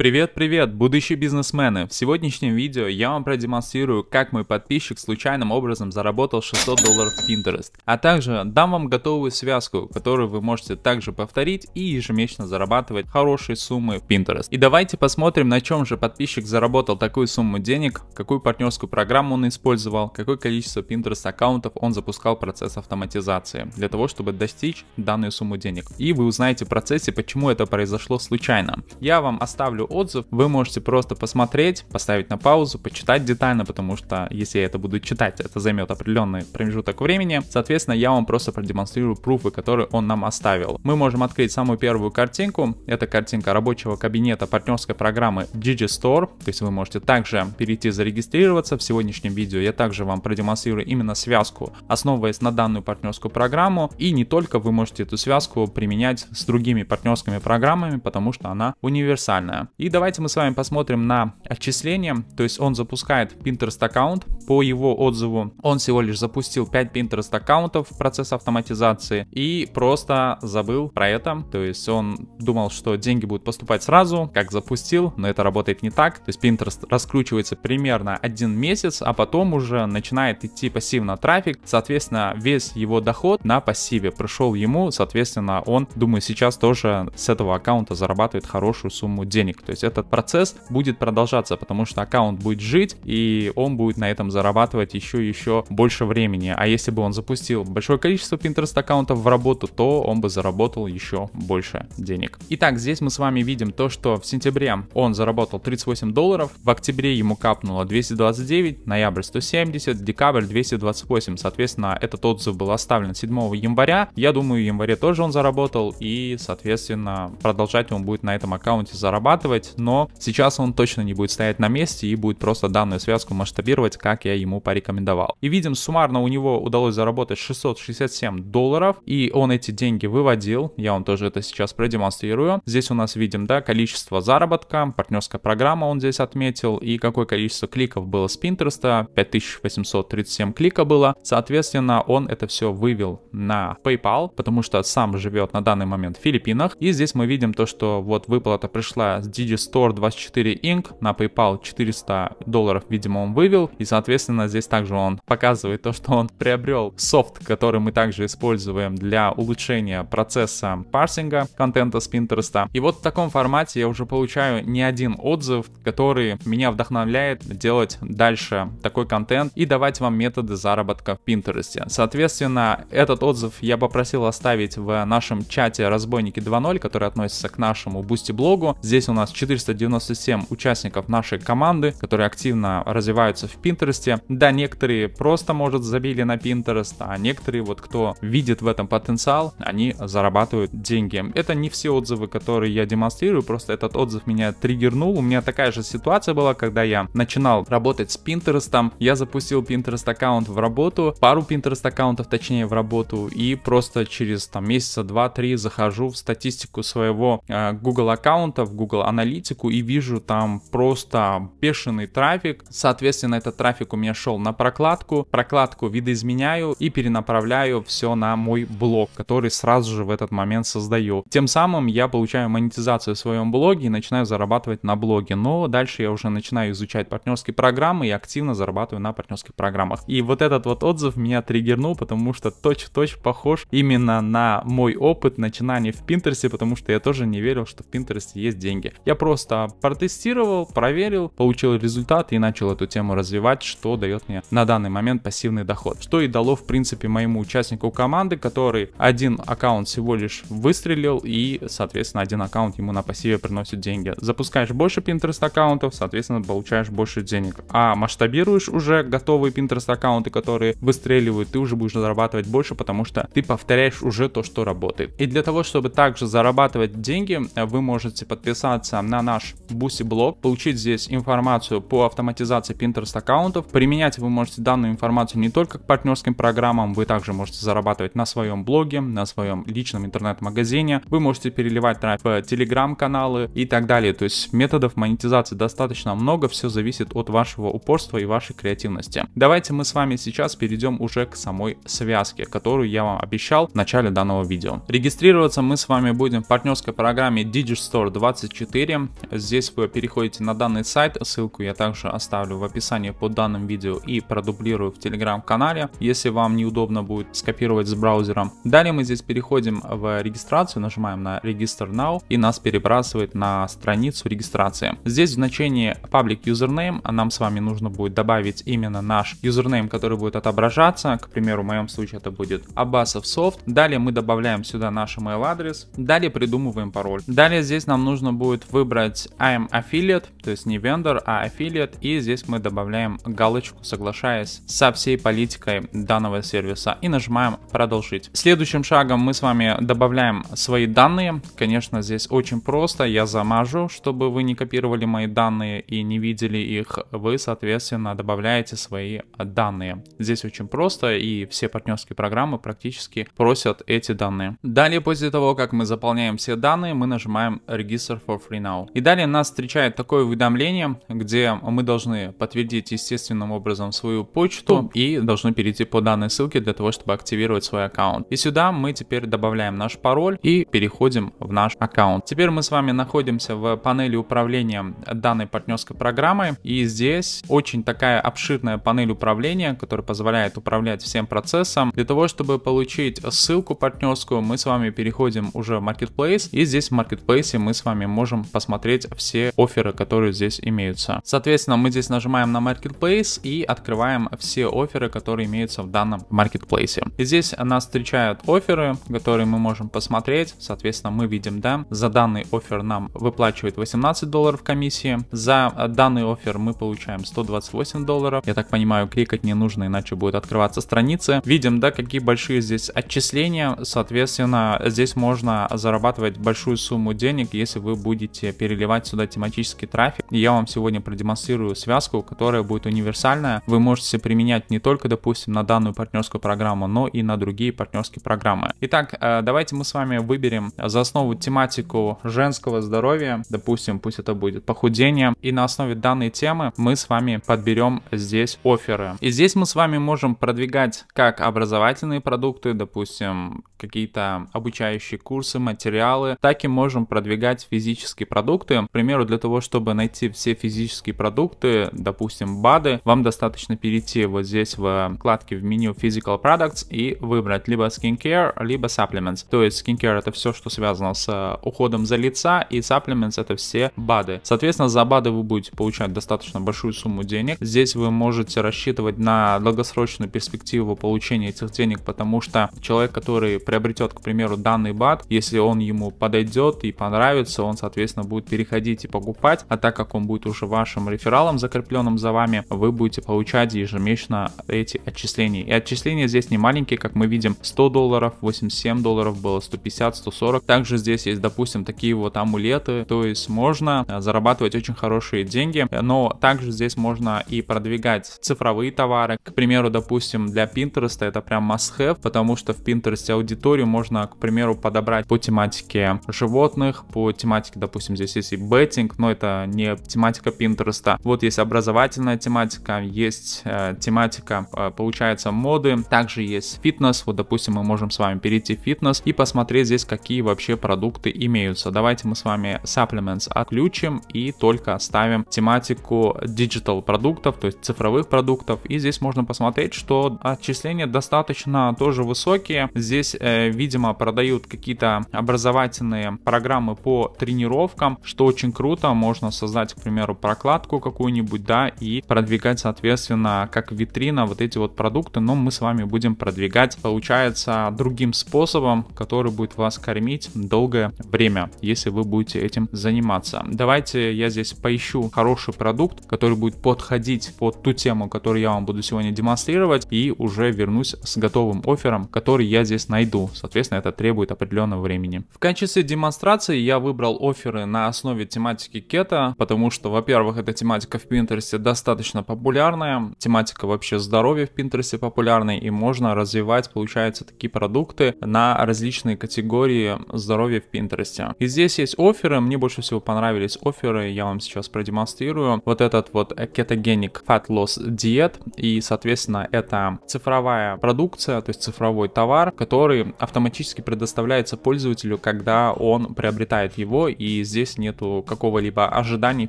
Привет-привет, будущие бизнесмены! В сегодняшнем видео я вам продемонстрирую, как мой подписчик случайным образом заработал 600 долларов в Pinterest, а также дам вам готовую связку, которую вы можете также повторить и ежемесячно зарабатывать хорошие суммы в Pinterest. И давайте посмотрим, на чем же подписчик заработал такую сумму денег, какую партнерскую программу он использовал, какое количество Pinterest аккаунтов он запускал процесс автоматизации, для того, чтобы достичь данную сумму денег. И вы узнаете в процессе, почему это произошло случайно. Я вам оставлю отзыв, вы можете просто посмотреть, поставить на паузу, почитать детально, потому что если я это буду читать, это займет определенный промежуток времени. Соответственно, я вам просто продемонстрирую пруфы, которые он нам оставил. Мы можем открыть самую первую картинку. Это картинка рабочего кабинета партнерской программы Digistore. То есть вы можете также перейти зарегистрироваться. В сегодняшнем видео я также вам продемонстрирую именно связку, основываясь на данную партнерскую программу. И не только вы можете эту связку применять с другими партнерскими программами, потому что она универсальная. И давайте мы с вами посмотрим на отчисления, то есть он запускает Pinterest аккаунт, по его отзыву он всего лишь запустил 5 Pinterest аккаунтов в процесс автоматизации и просто забыл про это, то есть он думал, что деньги будут поступать сразу, как запустил, но это работает не так, то есть Pinterest раскручивается примерно один месяц, а потом уже начинает идти пассивно трафик, соответственно весь его доход на пассиве пришел ему, соответственно он, думаю, сейчас тоже с этого аккаунта зарабатывает хорошую сумму денег, то есть этот процесс будет продолжаться, потому что аккаунт будет жить, и он будет на этом зарабатывать еще и еще больше времени. А если бы он запустил большое количество Pinterest аккаунтов в работу, то он бы заработал еще больше денег. Итак, здесь мы с вами видим то, что в сентябре он заработал 38 долларов, в октябре ему капнуло 229, ноябрь 170, декабрь 228. Соответственно, этот отзыв был оставлен 7 января. Я думаю, в январе тоже он заработал, и, соответственно, продолжать он будет на этом аккаунте зарабатывать масштабировать, но сейчас он точно не будет стоять на месте и будет просто данную связку масштабировать, как я ему порекомендовал. И видим, суммарно у него удалось заработать 667 долларов, и он эти деньги выводил, я вам тоже это сейчас продемонстрирую. Здесь у нас видим, да, количество заработка, партнерская программа он здесь отметил, и какое количество кликов было с Pinterest, 5837 клика было. Соответственно, он это все вывел на PayPal, потому что сам живет на данный момент в Филиппинах. И здесь мы видим то, что вот выплата пришла с CG Store 24 Inc. на PayPal 400 долларов, видимо, он вывел. И, соответственно, здесь также он показывает то, что он приобрел софт, который мы также используем для улучшения процесса парсинга контента с Pinterest. И вот в таком формате я уже получаю не один отзыв, который меня вдохновляет делать дальше такой контент и давать вам методы заработка в Pinterest. Соответственно, этот отзыв я попросил оставить в нашем чате «Разбойники 2.0», который относится к нашему Boosty блогу. Здесь у нас нас 497 участников нашей команды, которые активно развиваются в Пинтересте. Да, некоторые просто, может, забили на Пинтерест, а некоторые, вот кто видит в этом потенциал, они зарабатывают деньги. Это не все отзывы, которые я демонстрирую, просто этот отзыв меня триггернул. У меня такая же ситуация была, когда я начинал работать с Пинтерестом. Я запустил Pinterest аккаунт в работу, пару Pinterest аккаунтов, точнее, в работу, и просто через там месяца 2-3 захожу в статистику своего э, Google аккаунта, в Google Analytics, аналитику и вижу там просто бешеный трафик. Соответственно, этот трафик у меня шел на прокладку. Прокладку видоизменяю и перенаправляю все на мой блог, который сразу же в этот момент создаю. Тем самым я получаю монетизацию в своем блоге и начинаю зарабатывать на блоге. Но дальше я уже начинаю изучать партнерские программы и активно зарабатываю на партнерских программах. И вот этот вот отзыв меня триггернул, потому что точь-в-точь -точь похож именно на мой опыт начинания в Пинтерсе, потому что я тоже не верил, что в Пинтерсе есть деньги. Я просто протестировал, проверил, получил результат и начал эту тему развивать, что дает мне на данный момент пассивный доход. Что и дало в принципе моему участнику команды, который один аккаунт всего лишь выстрелил и соответственно один аккаунт ему на пассиве приносит деньги. Запускаешь больше Pinterest аккаунтов, соответственно получаешь больше денег. А масштабируешь уже готовые Pinterest аккаунты, которые выстреливают, ты уже будешь зарабатывать больше, потому что ты повторяешь уже то, что работает. И для того, чтобы также зарабатывать деньги, вы можете подписаться подписаться на наш Буси блог, получить здесь информацию по автоматизации Pinterest аккаунтов. Применять вы можете данную информацию не только к партнерским программам, вы также можете зарабатывать на своем блоге, на своем личном интернет-магазине. Вы можете переливать трафик в телеграм-каналы и так далее. То есть методов монетизации достаточно много, все зависит от вашего упорства и вашей креативности. Давайте мы с вами сейчас перейдем уже к самой связке, которую я вам обещал в начале данного видео. Регистрироваться мы с вами будем в партнерской программе Digistore 24 доверием. Здесь вы переходите на данный сайт, ссылку я также оставлю в описании под данным видео и продублирую в телеграм-канале, если вам неудобно будет скопировать с браузером. Далее мы здесь переходим в регистрацию, нажимаем на Register Now и нас перебрасывает на страницу регистрации. Здесь значение Public Username а нам с вами нужно будет добавить именно наш username, который будет отображаться. К примеру, в моем случае это будет Abbasov Soft. Далее мы добавляем сюда наш email адрес. Далее придумываем пароль. Далее здесь нам нужно будет в выбрать I'm Affiliate, то есть не Vendor, а Affiliate, и здесь мы добавляем галочку, соглашаясь со всей политикой данного сервиса и нажимаем продолжить. Следующим шагом мы с вами добавляем свои данные. Конечно, здесь очень просто, я замажу, чтобы вы не копировали мои данные и не видели их, вы, соответственно, добавляете свои данные. Здесь очень просто, и все партнерские программы практически просят эти данные. Далее, после того, как мы заполняем все данные, мы нажимаем Register for Free Now. И далее нас встречает такое уведомление, где мы должны подтвердить естественным образом свою почту и должны перейти по данной ссылке для того, чтобы активировать свой аккаунт. И сюда мы теперь добавляем наш пароль и переходим в наш аккаунт. Теперь мы с вами находимся в панели управления данной партнерской программой и здесь очень такая обширная панель управления, которая позволяет управлять всем процессом. Для того, чтобы получить ссылку партнерскую, мы с вами переходим уже в Marketplace и здесь в Marketplace мы с вами можем посмотреть все оферы, которые здесь имеются. Соответственно, мы здесь нажимаем на Marketplace и открываем все оферы, которые имеются в данном Marketplace. И здесь нас встречают оферы, которые мы можем посмотреть. Соответственно, мы видим, да, за данный офер нам выплачивают 18 долларов комиссии. За данный офер мы получаем 128 долларов. Я так понимаю, кликать не нужно, иначе будет открываться страница. Видим, да, какие большие здесь отчисления. Соответственно, здесь можно зарабатывать большую сумму денег, если вы будете можете переливать сюда тематический трафик. я вам сегодня продемонстрирую связку, которая будет универсальная. Вы можете применять не только, допустим, на данную партнерскую программу, но и на другие партнерские программы. Итак, э, давайте мы с вами выберем за основу тематику женского здоровья, допустим, пусть это будет похудение, и на основе данной темы мы с вами подберем здесь оферы. И здесь мы с вами можем продвигать как образовательные продукты, допустим, какие-то обучающие курсы, материалы, так и можем продвигать физические продукты. К примеру, для того, чтобы найти все физические продукты, допустим, БАДы, вам достаточно перейти вот здесь в вкладке в меню Physical Products и выбрать либо Skincare, либо Supplements. То есть Skincare это все, что связано с э, уходом за лица, и Supplements это все БАДы. Соответственно, за БАДы вы будете получать достаточно большую сумму денег. Здесь вы можете рассчитывать на долгосрочную перспективу получения этих денег, потому что человек, который приобретет, к примеру, данный БАД, если он ему подойдет и понравится, он, соответственно, соответственно, будет переходить и покупать, а так как он будет уже вашим рефералом, закрепленным за вами, вы будете получать ежемесячно эти отчисления. И отчисления здесь не маленькие, как мы видим, 100 долларов, 87 долларов было 150, 140. Также здесь есть, допустим, такие вот амулеты, то есть можно э, зарабатывать очень хорошие деньги, но также здесь можно и продвигать цифровые товары. К примеру, допустим, для Pinterest это прям must-have, потому что в Pinterest аудиторию можно, к примеру, подобрать по тематике животных, по тематике, допустим, допустим, здесь есть и беттинг, но это не тематика Пинтереста. Вот есть образовательная тематика, есть э, тематика, э, получается, моды, также есть фитнес. Вот, допустим, мы можем с вами перейти в фитнес и посмотреть здесь, какие вообще продукты имеются. Давайте мы с вами supplements отключим и только оставим тематику digital продуктов, то есть цифровых продуктов. И здесь можно посмотреть, что отчисления достаточно тоже высокие. Здесь, э, видимо, продают какие-то образовательные программы по тренировкам, заголовкам, что очень круто, можно создать, к примеру, прокладку какую-нибудь, да, и продвигать, соответственно, как витрина вот эти вот продукты, но мы с вами будем продвигать, получается, другим способом, который будет вас кормить долгое время, если вы будете этим заниматься. Давайте я здесь поищу хороший продукт, который будет подходить под ту тему, которую я вам буду сегодня демонстрировать, и уже вернусь с готовым оффером, который я здесь найду. Соответственно, это требует определенного времени. В качестве демонстрации я выбрал оферы на основе тематики кета, потому что, во-первых, эта тематика в Пинтерсе достаточно популярная, тематика вообще здоровья в Пинтерсе популярная, и можно развивать, получается, такие продукты на различные категории здоровья в Пинтерсе. И здесь есть оферы, мне больше всего понравились оферы, я вам сейчас продемонстрирую. Вот этот вот кетогеник Fat Loss Diet, и, соответственно, это цифровая продукция, то есть цифровой товар, который автоматически предоставляется пользователю, когда он приобретает его, и здесь здесь нету какого-либо ожидания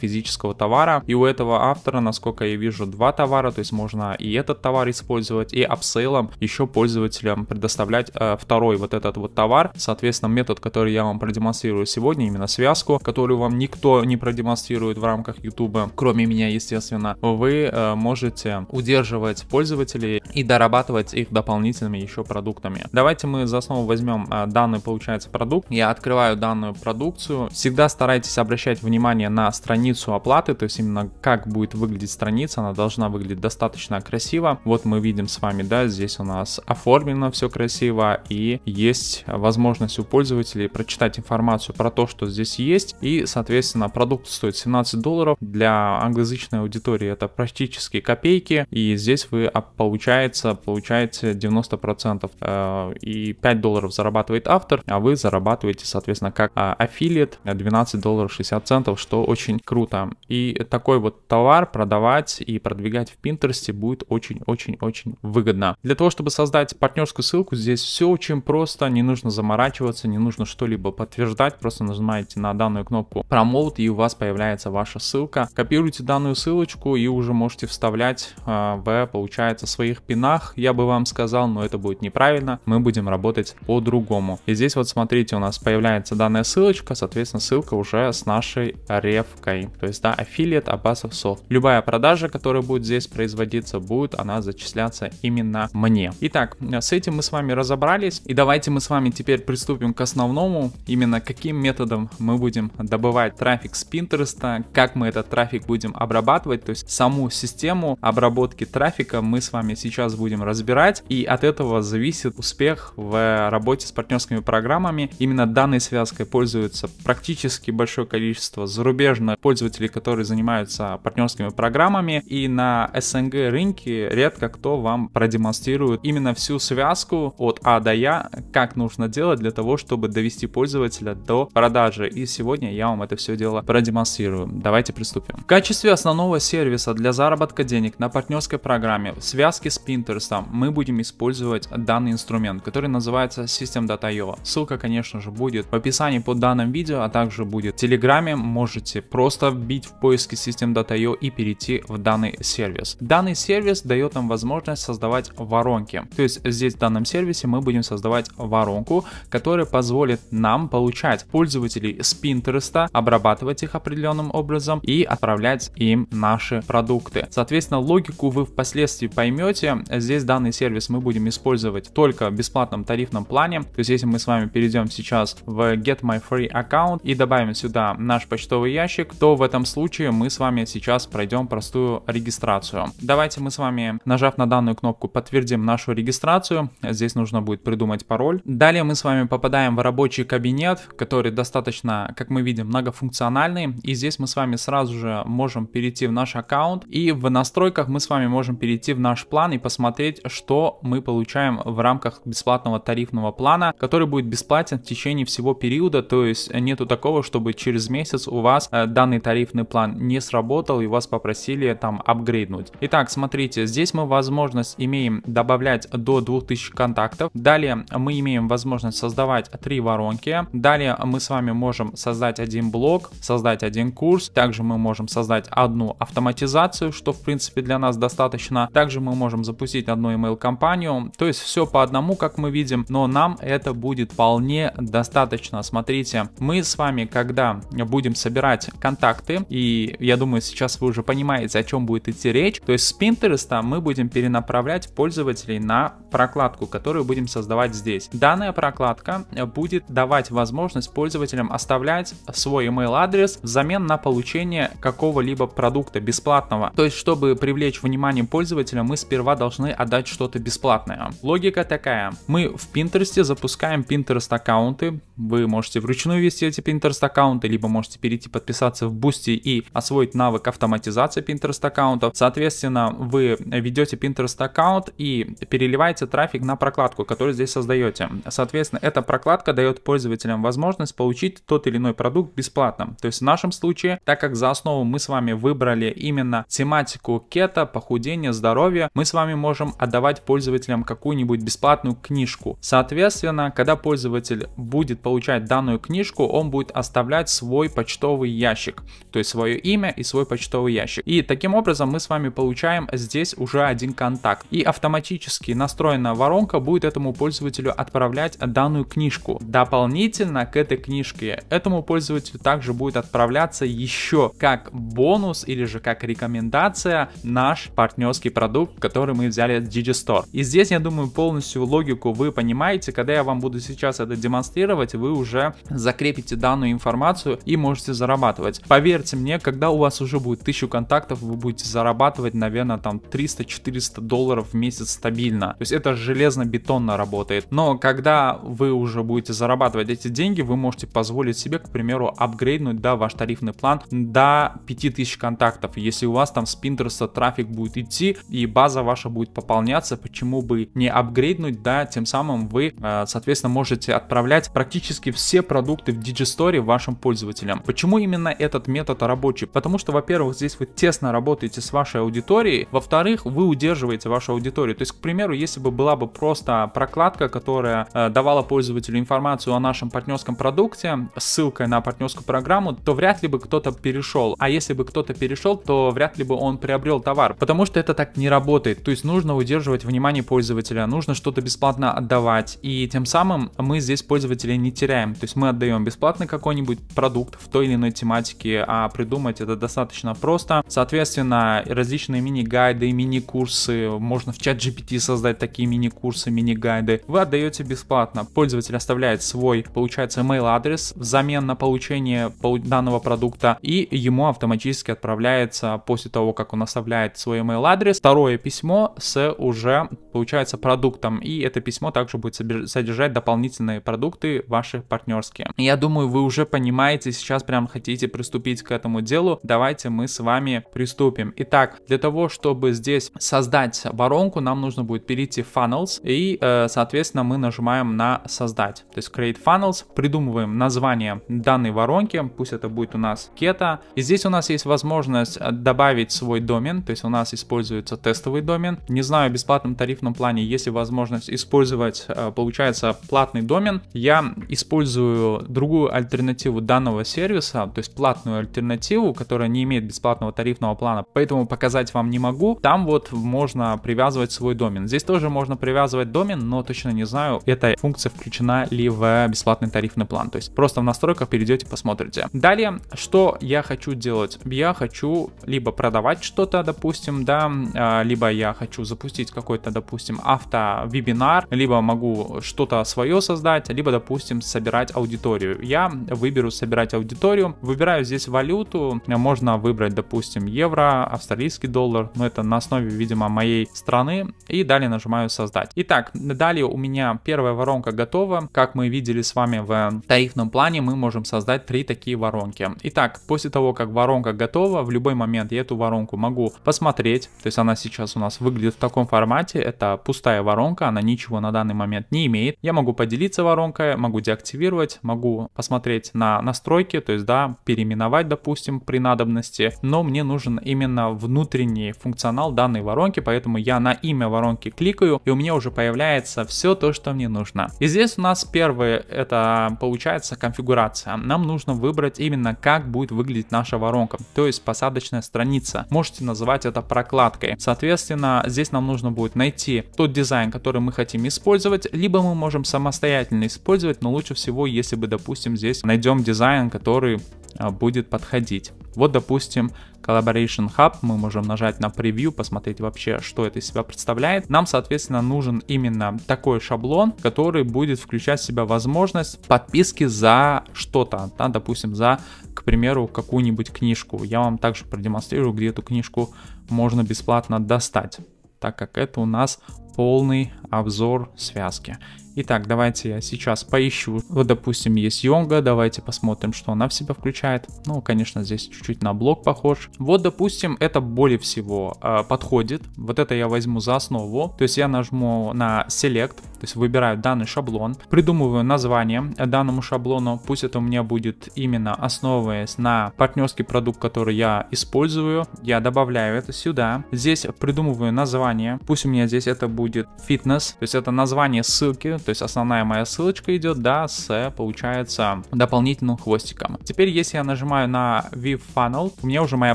физического товара. И у этого автора, насколько я вижу, два товара, то есть можно и этот товар использовать, и апсейлом еще пользователям предоставлять э, второй вот этот вот товар. Соответственно, метод, который я вам продемонстрирую сегодня, именно связку, которую вам никто не продемонстрирует в рамках YouTube, кроме меня, естественно, вы э, можете удерживать пользователей и дорабатывать их дополнительными еще продуктами. Давайте мы за основу возьмем э, данный, получается, продукт. Я открываю данную продукцию. Всегда старайтесь обращать внимание на страницу оплаты, то есть именно как будет выглядеть страница, она должна выглядеть достаточно красиво. Вот мы видим с вами, да, здесь у нас оформлено все красиво и есть возможность у пользователей прочитать информацию про то, что здесь есть. И, соответственно, продукт стоит 17 долларов. Для англоязычной аудитории это практически копейки. И здесь вы, а, получается, получаете 90%. Э, и 5 долларов зарабатывает автор, а вы зарабатываете, соответственно, как а, аффилиат 12 12 долларов 60 центов, что очень круто. И такой вот товар продавать и продвигать в Пинтерсте будет очень-очень-очень выгодно. Для того, чтобы создать партнерскую ссылку, здесь все очень просто, не нужно заморачиваться, не нужно что-либо подтверждать, просто нажимаете на данную кнопку промоут и у вас появляется ваша ссылка. Копируйте данную ссылочку и уже можете вставлять э, в, получается, своих пинах, я бы вам сказал, но это будет неправильно, мы будем работать по-другому. И здесь вот смотрите, у нас появляется данная ссылочка, соответственно, ссылка уже с нашей ревкой, то есть, да, аффилиат Абасов Софт. Любая продажа, которая будет здесь производиться, будет она зачисляться именно мне. Итак, с этим мы с вами разобрались. И давайте мы с вами теперь приступим к основному, именно каким методом мы будем добывать трафик с Pinterest, как мы этот трафик будем обрабатывать, то есть саму систему обработки трафика мы с вами сейчас будем разбирать, и от этого зависит успех в работе с партнерскими программами. Именно данной связкой пользуется практически большое количество зарубежных пользователей, которые которые занимаются партнерскими программами, и на СНГ рынке редко кто вам продемонстрирует именно всю связку от А до Я, как нужно делать для того, чтобы довести пользователя до продажи. И сегодня я вам это все дело продемонстрирую. Давайте приступим. В качестве основного сервиса для заработка денег на партнерской программе в связке с Pinterest мы будем использовать данный инструмент, который называется System.io. Ссылка, конечно же, будет в описании под данным видео, а также будет в Телеграме. Можете просто вбить в в систем System.io и перейти в данный сервис. Данный сервис дает нам возможность создавать воронки. То есть здесь в данном сервисе мы будем создавать воронку, которая позволит нам получать пользователей с Pinterest, обрабатывать их определенным образом и отправлять им наши продукты. Соответственно, логику вы впоследствии поймете. Здесь данный сервис мы будем использовать только в бесплатном тарифном плане. То есть если мы с вами перейдем сейчас в Get My Free Account и добавим сюда наш почтовый ящик, то в этом случае случае мы с вами сейчас пройдем простую регистрацию. Давайте мы с вами, нажав на данную кнопку, подтвердим нашу регистрацию. Здесь нужно будет придумать пароль. Далее мы с вами попадаем в рабочий кабинет, который достаточно, как мы видим, многофункциональный. И здесь мы с вами сразу же можем перейти в наш аккаунт. И в настройках мы с вами можем перейти в наш план и посмотреть, что мы получаем в рамках бесплатного тарифного плана, который будет бесплатен в течение всего периода. То есть нету такого, чтобы через месяц у вас э, данный тарифный план план не сработал и вас попросили там апгрейднуть. Итак, смотрите, здесь мы возможность имеем добавлять до 2000 контактов. Далее мы имеем возможность создавать три воронки. Далее мы с вами можем создать один блок, создать один курс. Также мы можем создать одну автоматизацию, что в принципе для нас достаточно. Также мы можем запустить одну email компанию. То есть все по одному, как мы видим, но нам это будет вполне достаточно. Смотрите, мы с вами, когда будем собирать контакты и я думаю, сейчас вы уже понимаете, о чем будет идти речь. То есть с Pinterest мы будем перенаправлять пользователей на прокладку, которую будем создавать здесь. Данная прокладка э, будет давать возможность пользователям оставлять свой email адрес взамен на получение какого-либо продукта бесплатного. То есть, чтобы привлечь внимание пользователя, мы сперва должны отдать что-то бесплатное. Логика такая. Мы в Pinterest запускаем Pinterest аккаунты. Вы можете вручную вести эти Pinterest аккаунты, либо можете перейти подписаться в Boosty и освоить навык автоматизации Pinterest аккаунтов. Соответственно, вы ведете Pinterest аккаунт и переливаете трафик на прокладку, которую здесь создаете. Соответственно, эта прокладка дает пользователям возможность получить тот или иной продукт бесплатно. То есть в нашем случае, так как за основу мы с вами выбрали именно тематику кета, похудения, здоровья, мы с вами можем отдавать пользователям какую-нибудь бесплатную книжку. Соответственно, когда пользователь будет получать данную книжку, он будет оставлять свой почтовый ящик. То есть свое имя и свой почтовый ящик. И таким образом мы с вами получаем здесь уже один контакт. И автоматически настроенная воронка будет этому пользователю отправлять данную книжку. Дополнительно к этой книжке этому пользователю также будет отправляться еще как бонус или же как рекомендация наш партнерский продукт, который мы взяли от Digistore. И здесь, я думаю, полностью логику вы понимаете. Когда я вам буду сейчас это демонстрировать, вы уже закрепите данную информацию и можете зарабатывать. Поверьте мне, цене, когда у вас уже будет 1000 контактов, вы будете зарабатывать, наверное, там 300-400 долларов в месяц стабильно. То есть это железно-бетонно работает. Но когда вы уже будете зарабатывать эти деньги, вы можете позволить себе, к примеру, апгрейднуть, да, ваш тарифный план до 5000 контактов. Если у вас там с Pinterest трафик будет идти и база ваша будет пополняться, почему бы не апгрейднуть, да, тем самым вы, э, соответственно, можете отправлять практически все продукты в Digistore вашим пользователям. Почему именно этот метод работает? рабочий, потому что, во-первых, здесь вы тесно работаете с вашей аудиторией, во-вторых, вы удерживаете вашу аудиторию. То есть, к примеру, если бы была бы просто прокладка, которая э, давала пользователю информацию о нашем партнерском продукте, ссылкой на партнерскую программу, то вряд ли бы кто-то перешел. А если бы кто-то перешел, то вряд ли бы он приобрел товар, потому что это так не работает. То есть нужно удерживать внимание пользователя, нужно что-то бесплатно отдавать, и тем самым мы здесь пользователя не теряем. То есть мы отдаем бесплатно какой-нибудь продукт в той или иной тематике, а при придумать это достаточно просто. Соответственно, различные мини-гайды, мини-курсы, можно в чат GPT создать такие мини-курсы, мини-гайды, вы отдаете бесплатно. Пользователь оставляет свой, получается, email адрес взамен на получение данного продукта, и ему автоматически отправляется после того, как он оставляет свой email адрес, второе письмо с уже, получается, продуктом, и это письмо также будет содержать дополнительные продукты ваши партнерские. Я думаю, вы уже понимаете, сейчас прям хотите приступить к этому этому делу, давайте мы с вами приступим. Итак, для того, чтобы здесь создать воронку, нам нужно будет перейти в Funnels и, э, соответственно, мы нажимаем на создать. То есть Create Funnels, придумываем название данной воронки, пусть это будет у нас Keta. И здесь у нас есть возможность э, добавить свой домен, то есть у нас используется тестовый домен. Не знаю, в бесплатном тарифном плане есть ли возможность использовать, э, получается, платный домен. Я использую другую альтернативу данного сервиса, то есть платную альтернативу альтернативу, которая не имеет бесплатного тарифного плана, поэтому показать вам не могу. Там вот можно привязывать свой домен. Здесь тоже можно привязывать домен, но точно не знаю, эта функция включена ли в бесплатный тарифный план. То есть просто в настройках перейдете, посмотрите. Далее, что я хочу делать? Я хочу либо продавать что-то, допустим, да, а, либо я хочу запустить какой-то, допустим, автовебинар, либо могу что-то свое создать, либо, допустим, собирать аудиторию. Я выберу собирать аудиторию, выбираю здесь валюту, валюту. Можно выбрать, допустим, евро, австралийский доллар, но это на основе, видимо, моей страны. И далее нажимаю создать. Итак, далее у меня первая воронка готова. Как мы видели с вами в тарифном плане, мы можем создать три такие воронки. Итак, после того, как воронка готова, в любой момент я эту воронку могу посмотреть. То есть она сейчас у нас выглядит в таком формате. Это пустая воронка, она ничего на данный момент не имеет. Я могу поделиться воронкой, могу деактивировать, могу посмотреть на настройки, то есть, да, переименовать, допустим, допустим, при надобности, но мне нужен именно внутренний функционал данной воронки, поэтому я на имя воронки кликаю, и у меня уже появляется все то, что мне нужно. И здесь у нас первое, это получается конфигурация. Нам нужно выбрать именно как будет выглядеть наша воронка, то есть посадочная страница. Можете называть это прокладкой. Соответственно, здесь нам нужно будет найти тот дизайн, который мы хотим использовать, либо мы можем самостоятельно использовать, но лучше всего, если бы, допустим, здесь найдем дизайн, который а, будет подходить. Вот, допустим, Collaboration Hub, мы можем нажать на превью, посмотреть вообще, что это из себя представляет. Нам, соответственно, нужен именно такой шаблон, который будет включать в себя возможность подписки за что-то, да, допустим, за, к примеру, какую-нибудь книжку. Я вам также продемонстрирую, где эту книжку можно бесплатно достать так как это у нас полный обзор связки. Итак, давайте я сейчас поищу. Вот, допустим, есть Йонга, давайте посмотрим, что она в себя включает. Ну, конечно, здесь чуть-чуть на блок похож. Вот, допустим, это более всего э, подходит. Вот это я возьму за основу. То есть я нажму на Select, то есть выбираю данный шаблон, придумываю название данному шаблону. Пусть это у меня будет именно основываясь на партнерский продукт, который я использую. Я добавляю это сюда. Здесь придумываю название. Пусть у меня здесь это будет будет фитнес. То есть это название ссылки, то есть основная моя ссылочка идет, да, с, получается, дополнительным хвостиком. Теперь, если я нажимаю на View Funnel, у меня уже моя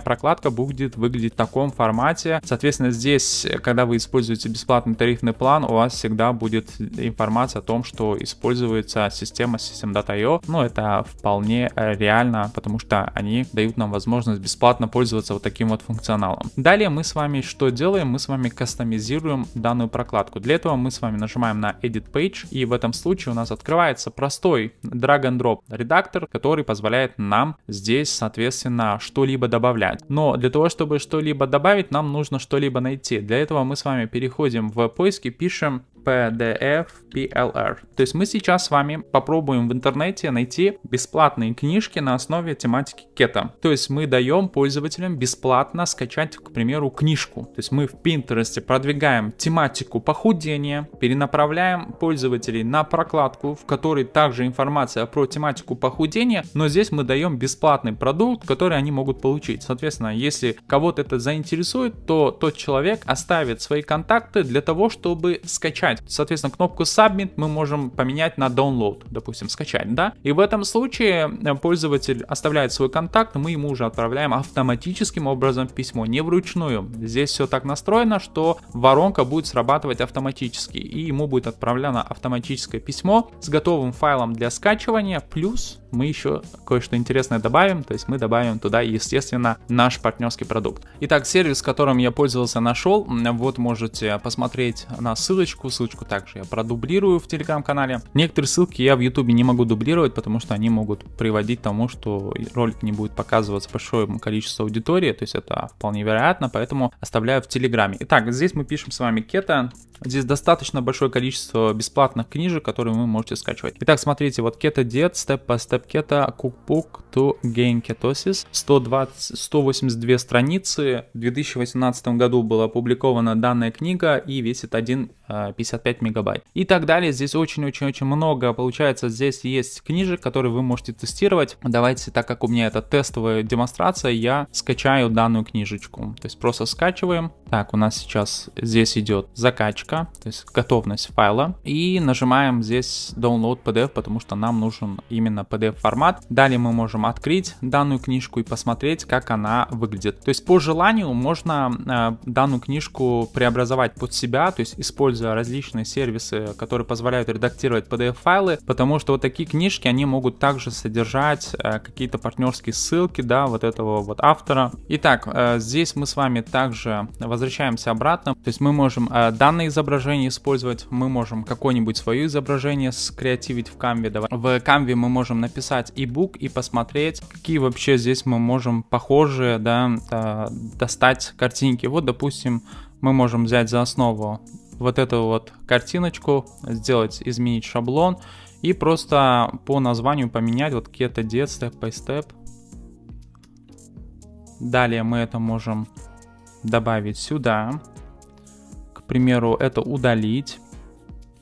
прокладка будет выглядеть в таком формате. Соответственно, здесь, когда вы используете бесплатный тарифный план, у вас всегда будет информация о том, что используется система System.io. Но ну, это вполне реально, потому что они дают нам возможность бесплатно пользоваться вот таким вот функционалом. Далее мы с вами что делаем? Мы с вами кастомизируем данную прокладку прокладку. Для этого мы с вами нажимаем на Edit Page, и в этом случае у нас открывается простой drag-and-drop редактор, который позволяет нам здесь, соответственно, что-либо добавлять. Но для того, чтобы что-либо добавить, нам нужно что-либо найти. Для этого мы с вами переходим в поиск пишем PDF PLR. То есть мы сейчас с вами попробуем в интернете найти бесплатные книжки на основе тематики кета. То есть мы даем пользователям бесплатно скачать, к примеру, книжку. То есть мы в Pinterest продвигаем тематику похудения, перенаправляем пользователей на прокладку, в которой также информация про тематику похудения, но здесь мы даем бесплатный продукт, который они могут получить. Соответственно, если кого-то это заинтересует, то тот человек оставит свои контакты для того, чтобы скачать скачать. Соответственно, кнопку Submit мы можем поменять на Download, допустим, скачать, да? И в этом случае э, пользователь оставляет свой контакт, мы ему уже отправляем автоматическим образом письмо, не вручную. Здесь все так настроено, что воронка будет срабатывать автоматически, и ему будет отправлено автоматическое письмо с готовым файлом для скачивания, плюс мы еще кое-что интересное добавим, то есть мы добавим туда, естественно, наш партнерский продукт. Итак, сервис, которым я пользовался, нашел, вот можете посмотреть на ссылочку, ссылочку также я продублирую в телеграм-канале. Некоторые ссылки я в ютубе не могу дублировать, потому что они могут приводить к тому, что ролик не будет показываться большому количеству аудитории, то есть это вполне вероятно, поэтому оставляю в телеграме. Итак, здесь мы пишем с вами кета, Здесь достаточно большое количество бесплатных книжек, которые вы можете скачивать. Итак, смотрите, вот Кета Diet, Step по Step сабкета Cookbook to Gain Ketosis. 120, 182 страницы. В 2018 году была опубликована данная книга и весит 1,55 а, мегабайт. И так далее. Здесь очень-очень-очень много. Получается, здесь есть книжек, которые вы можете тестировать. Давайте, так как у меня это тестовая демонстрация, я скачаю данную книжечку. То есть просто скачиваем, так, у нас сейчас здесь идет закачка, то есть готовность файла. И нажимаем здесь Download PDF, потому что нам нужен именно PDF формат. Далее мы можем открыть данную книжку и посмотреть, как она выглядит. То есть по желанию можно э, данную книжку преобразовать под себя, то есть используя различные сервисы, которые позволяют редактировать PDF файлы, потому что вот такие книжки, они могут также содержать э, какие-то партнерские ссылки, да, вот этого вот автора. Итак, э, здесь мы с вами также возвращаемся возвращаемся обратно. То есть мы можем э, данное изображение использовать, мы можем какое-нибудь свое изображение скреативить в Canva. Давай. В Canva мы можем написать ebook и посмотреть, какие вообще здесь мы можем похожие, да, э, достать картинки. Вот, допустим, мы можем взять за основу вот эту вот картиночку, сделать, изменить шаблон и просто по названию поменять вот какие-то детства степ-бай-степ. Далее мы это можем добавить сюда. К примеру, это удалить.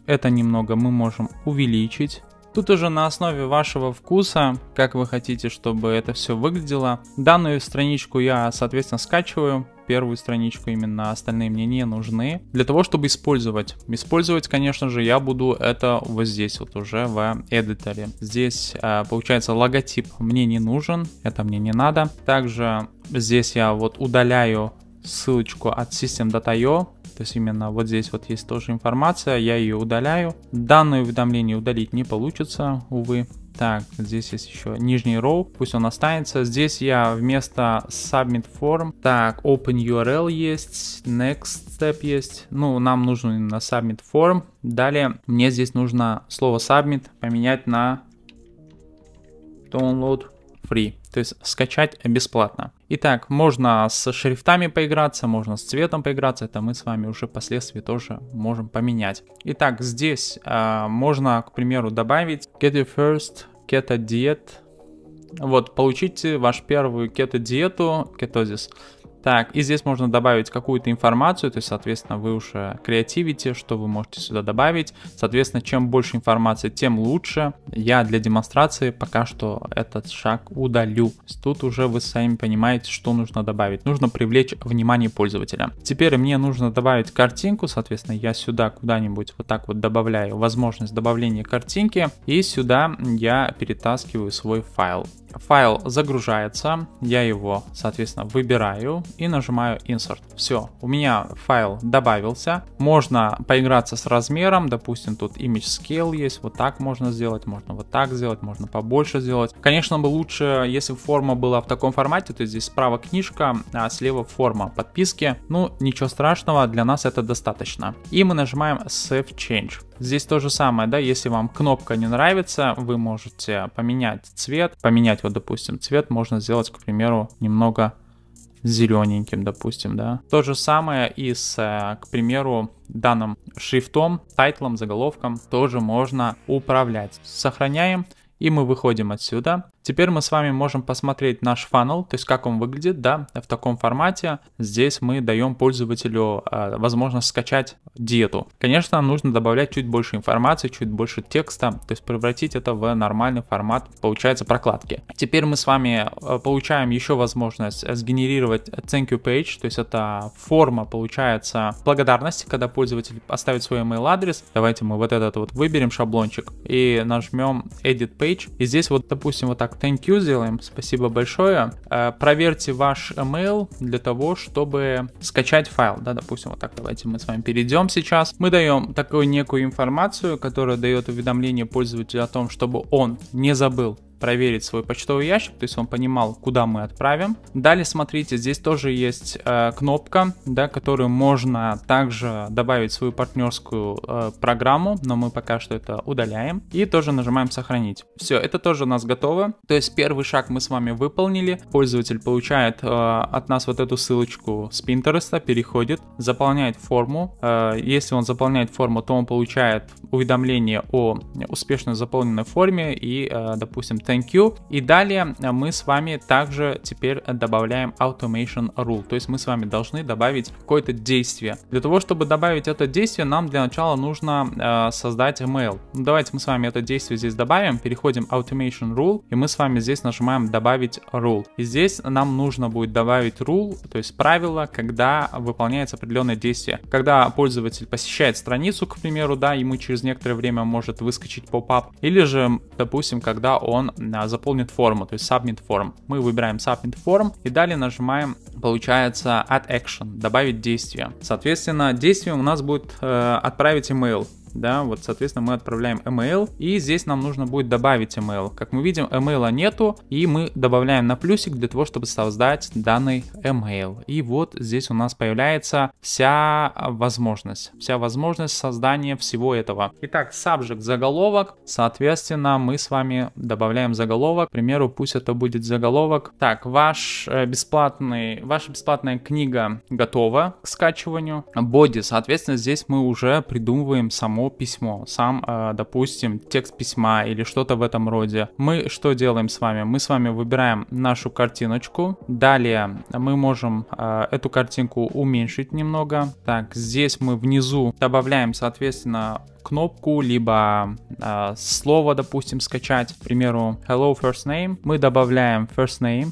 Это немного мы можем увеличить. Тут уже на основе вашего вкуса, как вы хотите, чтобы это все выглядело. Данную страничку я, соответственно, скачиваю. Первую страничку именно, остальные мне не нужны. Для того, чтобы использовать. Использовать, конечно же, я буду это вот здесь вот уже в эдиторе. Здесь, э, получается, логотип мне не нужен, это мне не надо. Также здесь я вот удаляю ссылочку от system.io, то есть именно вот здесь вот есть тоже информация, я ее удаляю. Данное уведомление удалить не получится, увы. Так, здесь есть еще нижний row, пусть он останется. Здесь я вместо submit form, так, open URL есть, next step есть. Ну, нам нужно на submit form. Далее мне здесь нужно слово submit поменять на download free то есть скачать бесплатно. Итак, можно с шрифтами поиграться, можно с цветом поиграться, это мы с вами уже впоследствии тоже можем поменять. Итак, здесь э, можно, к примеру, добавить Get Your First Keto Diet. Вот, получите ваш первую кето-диету, кетозис. Так, и здесь можно добавить какую-то информацию, то есть, соответственно, вы уже креативите, что вы можете сюда добавить. Соответственно, чем больше информации, тем лучше. Я для демонстрации пока что этот шаг удалю. Тут уже вы сами понимаете, что нужно добавить. Нужно привлечь внимание пользователя. Теперь мне нужно добавить картинку, соответственно, я сюда куда-нибудь вот так вот добавляю возможность добавления картинки. И сюда я перетаскиваю свой файл. Файл загружается, я его, соответственно, выбираю и нажимаю Insert. Все, у меня файл добавился. Можно поиграться с размером, допустим, тут Image Scale есть, вот так можно сделать, можно вот так сделать, можно побольше сделать. Конечно, бы лучше, если форма была в таком формате, то есть здесь справа книжка, а слева форма подписки. Ну, ничего страшного, для нас это достаточно. И мы нажимаем Save Change. Здесь то же самое, да, если вам кнопка не нравится, вы можете поменять цвет, поменять вот, допустим, цвет можно сделать, к примеру, немного зелененьким, допустим, да. То же самое и с, э, к примеру, данным шрифтом, тайтлом, заголовком тоже можно управлять. Сохраняем и мы выходим отсюда. Теперь мы с вами можем посмотреть наш фанал, то есть как он выглядит, да, в таком формате. Здесь мы даем пользователю э, возможность скачать диету. Конечно, нужно добавлять чуть больше информации, чуть больше текста, то есть превратить это в нормальный формат, получается, прокладки. Теперь мы с вами э, получаем еще возможность сгенерировать thank you page, то есть это форма, получается, благодарности, когда пользователь оставит свой email адрес. Давайте мы вот этот вот выберем шаблончик и нажмем edit page page. И здесь вот, допустим, вот так thank you сделаем, спасибо большое. Э, проверьте ваш email для того, чтобы скачать файл, да, допустим, вот так давайте мы с вами перейдем сейчас. Мы даем такую некую информацию, которая дает уведомление пользователю о том, чтобы он не забыл проверить свой почтовый ящик, то есть он понимал, куда мы отправим. Далее, смотрите, здесь тоже есть э, кнопка, да, которую можно также добавить в свою партнерскую э, программу, но мы пока что это удаляем. И тоже нажимаем сохранить. Все, это тоже у нас готово. То есть первый шаг мы с вами выполнили. Пользователь получает э, от нас вот эту ссылочку с Pinterest, переходит, заполняет форму. Э, если он заполняет форму, то он получает уведомление о успешно заполненной форме и, э, допустим, thank you. И далее э, мы с вами также теперь добавляем automation rule. То есть мы с вами должны добавить какое-то действие. Для того, чтобы добавить это действие, нам для начала нужно э, создать email. Ну, давайте мы с вами это действие здесь добавим. Переходим automation rule. И мы с вами здесь нажимаем добавить rule. И здесь нам нужно будет добавить rule, то есть правило, когда выполняется определенное действие. Когда пользователь посещает страницу, к примеру, да, ему через некоторое время может выскочить поп-ап. Или же, допустим, когда он а, заполнит форму, то есть submit form. Мы выбираем submit form и далее нажимаем, получается, add action, добавить действие. Соответственно, действием у нас будет э, отправить email да, вот, соответственно, мы отправляем email, и здесь нам нужно будет добавить email. Как мы видим, email а нету, и мы добавляем на плюсик для того, чтобы создать данный email. И вот здесь у нас появляется вся возможность, вся возможность создания всего этого. Итак, subject, заголовок, соответственно, мы с вами добавляем заголовок, к примеру, пусть это будет заголовок. Так, ваш э, бесплатный, ваша бесплатная книга готова к скачиванию. Body, соответственно, здесь мы уже придумываем саму само письмо, сам, э, допустим, текст письма или что-то в этом роде. Мы что делаем с вами? Мы с вами выбираем нашу картиночку. Далее мы можем э, эту картинку уменьшить немного. Так, здесь мы внизу добавляем, соответственно, кнопку, либо э, слово, допустим, скачать. К примеру, hello first name. Мы добавляем first name,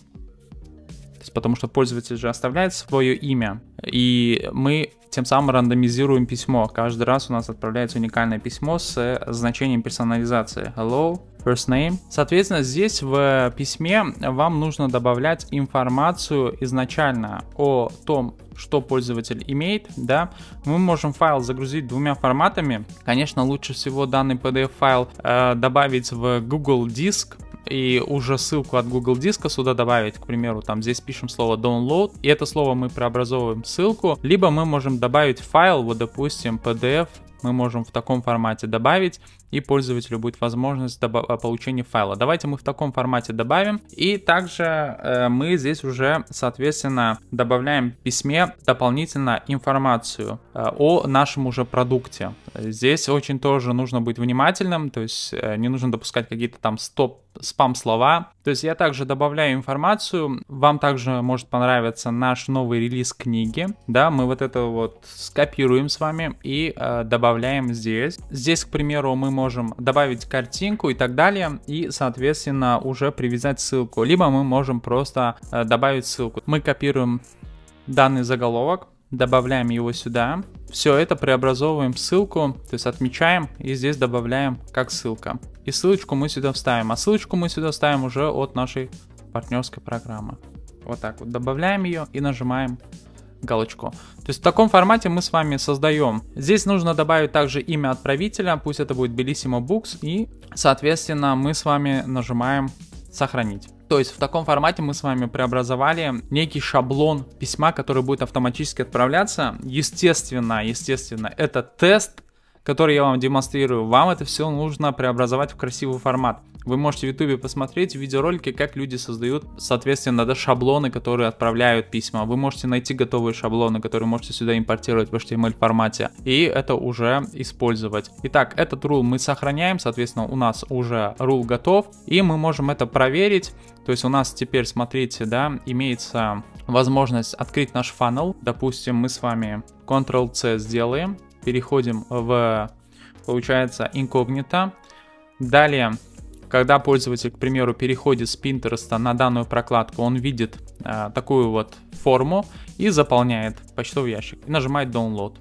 потому что пользователь же оставляет свое имя. И мы тем самым рандомизируем письмо. Каждый раз у нас отправляется уникальное письмо с э, значением персонализации. Hello, first name. Соответственно, здесь в письме вам нужно добавлять информацию изначально о том, что пользователь имеет, да, мы можем файл загрузить двумя форматами. Конечно, лучше всего данный PDF-файл э, добавить в Google Диск, и уже ссылку от Google диска сюда добавить, к примеру, там здесь пишем слово download, и это слово мы преобразовываем в ссылку, либо мы можем добавить файл, вот допустим, PDF, мы можем в таком формате добавить, и пользователю будет возможность э, получения файла. Давайте мы в таком формате добавим. И также э, мы здесь уже, соответственно, добавляем в письме дополнительно информацию э, о нашем уже продукте. Здесь очень тоже нужно быть внимательным, то есть э, не нужно допускать какие-то там стоп спам-слова. То есть я также добавляю информацию. Вам также может понравиться наш новый релиз книги. Да, мы вот это вот скопируем с вами и э, добавляем здесь. Здесь, к примеру, мы можем добавить картинку и так далее, и, соответственно, уже привязать ссылку. Либо мы можем просто э, добавить ссылку. Мы копируем данный заголовок, добавляем его сюда. Все это преобразовываем ссылку, то есть отмечаем и здесь добавляем как ссылка. И ссылочку мы сюда вставим, а ссылочку мы сюда вставим уже от нашей партнерской программы. Вот так вот добавляем ее и нажимаем галочку. То есть в таком формате мы с вами создаем. Здесь нужно добавить также имя отправителя, пусть это будет Bellissimo Books, и, соответственно, мы с вами нажимаем «Сохранить». То есть в таком формате мы с вами преобразовали некий шаблон письма, который будет автоматически отправляться. Естественно, естественно, это тест, который я вам демонстрирую, вам это все нужно преобразовать в красивый формат. Вы можете в YouTube посмотреть видеоролики, как люди создают, соответственно, да, шаблоны, которые отправляют письма. Вы можете найти готовые шаблоны, которые можете сюда импортировать в HTML эм формате и это уже использовать. Итак, этот рул мы сохраняем, соответственно, у нас уже рул готов и мы можем это проверить. То есть у нас теперь, смотрите, да, имеется возможность открыть наш фанел. Допустим, мы с вами Ctrl-C сделаем, переходим в, получается, инкогнито. Далее, когда пользователь, к примеру, переходит с Pinterest на данную прокладку, он видит э, такую вот форму и заполняет почтовый ящик и нажимает Download.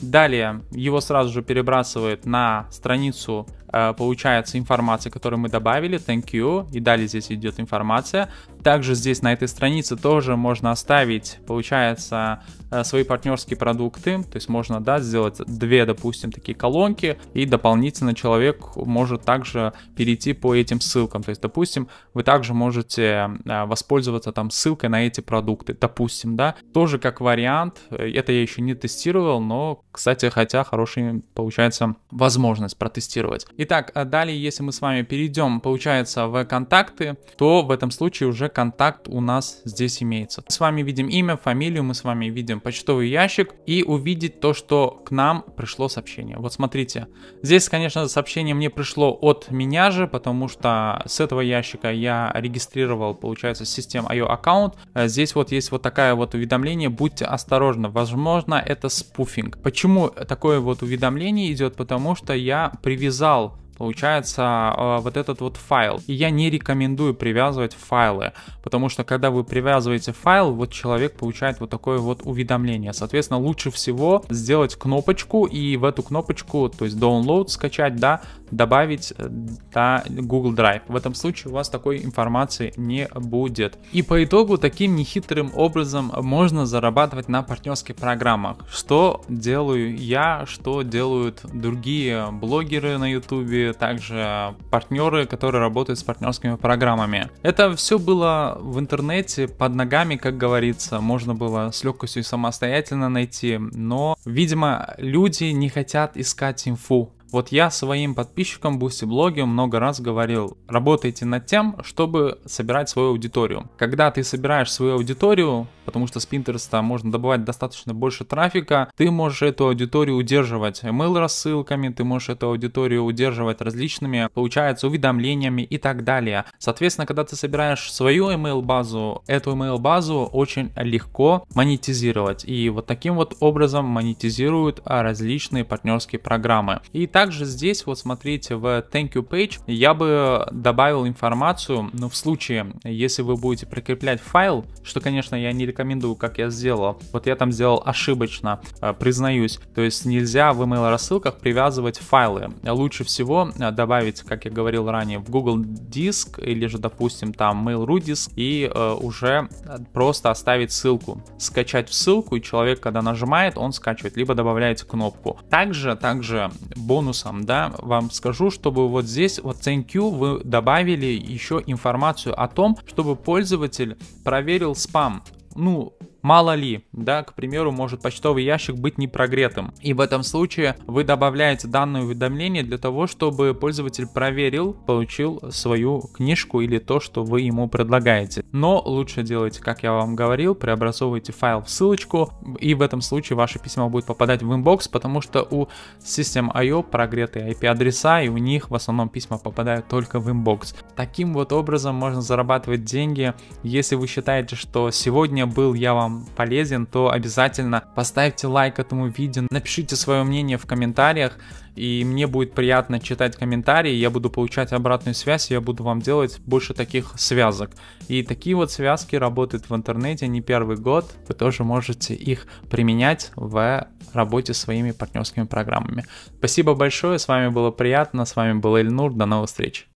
Далее его сразу же перебрасывает на страницу Э, получается информация, которую мы добавили, thank you, и далее здесь идет информация. Также здесь на этой странице тоже можно оставить, получается, э, свои партнерские продукты, то есть можно, да, сделать две, допустим, такие колонки, и дополнительно человек может также перейти по этим ссылкам, то есть, допустим, вы также можете э, воспользоваться там ссылкой на эти продукты, допустим, да, тоже как вариант, это я еще не тестировал, но, кстати, хотя хорошая, получается, возможность протестировать. Итак, а далее, если мы с вами перейдем, получается, в контакты, то в этом случае уже контакт у нас здесь имеется. Мы с вами видим имя, фамилию, мы с вами видим почтовый ящик и увидеть то, что к нам пришло сообщение. Вот смотрите, здесь, конечно, сообщение мне пришло от меня же, потому что с этого ящика я регистрировал, получается, систем IO аккаунт. А здесь вот есть вот такая вот уведомление, будьте осторожны, возможно, это спуфинг. Почему такое вот уведомление идет? Потому что я привязал получается э, вот этот вот файл. И я не рекомендую привязывать файлы, потому что когда вы привязываете файл, вот человек получает вот такое вот уведомление. Соответственно, лучше всего сделать кнопочку и в эту кнопочку, то есть download скачать, да, добавить э, да, Google Drive. В этом случае у вас такой информации не будет. И по итогу таким нехитрым образом можно зарабатывать на партнерских программах. Что делаю я, что делают другие блогеры на YouTube, также партнеры, которые работают с партнерскими программами. Это все было в интернете под ногами, как говорится, можно было с легкостью самостоятельно найти, но, видимо, люди не хотят искать инфу. Вот я своим подписчикам в Boosty блоге много раз говорил, работайте над тем, чтобы собирать свою аудиторию. Когда ты собираешь свою аудиторию, потому что с Pinterest можно добывать достаточно больше трафика, ты можешь эту аудиторию удерживать email рассылками, ты можешь эту аудиторию удерживать различными, получается, уведомлениями и так далее. Соответственно, когда ты собираешь свою email базу, эту email базу очень легко монетизировать. И вот таким вот образом монетизируют а, различные партнерские программы. И так также здесь, вот смотрите, в thank you page я бы добавил информацию, но ну, в случае, если вы будете прикреплять файл, что, конечно, я не рекомендую, как я сделал, вот я там сделал ошибочно, э, признаюсь, то есть нельзя в email рассылках привязывать файлы. Лучше всего э, добавить, как я говорил ранее, в Google Диск или же, допустим, там Mail.ru диск и э, уже э, просто оставить ссылку. Скачать в ссылку, и человек, когда нажимает, он скачивает, либо добавляете кнопку. Также, также бонус бонусом, да, вам скажу, чтобы вот здесь вот thank you вы добавили еще информацию о том, чтобы пользователь проверил спам. Ну, Мало ли, да, к примеру, может почтовый ящик быть не прогретым. И в этом случае вы добавляете данное уведомление для того, чтобы пользователь проверил, получил свою книжку или то, что вы ему предлагаете. Но лучше делайте, как я вам говорил, преобразовывайте файл в ссылочку, и в этом случае ваше письмо будет попадать в инбокс, потому что у систем System.io прогретые IP-адреса, и у них в основном письма попадают только в инбокс. Таким вот образом можно зарабатывать деньги, если вы считаете, что сегодня был я вам вам полезен, то обязательно поставьте лайк этому видео, напишите свое мнение в комментариях, и мне будет приятно читать комментарии, я буду получать обратную связь, я буду вам делать больше таких связок. И такие вот связки работают в интернете не первый год, вы тоже можете их применять в работе своими партнерскими программами. Спасибо большое, с вами было приятно, с вами был Эльнур, до новых встреч!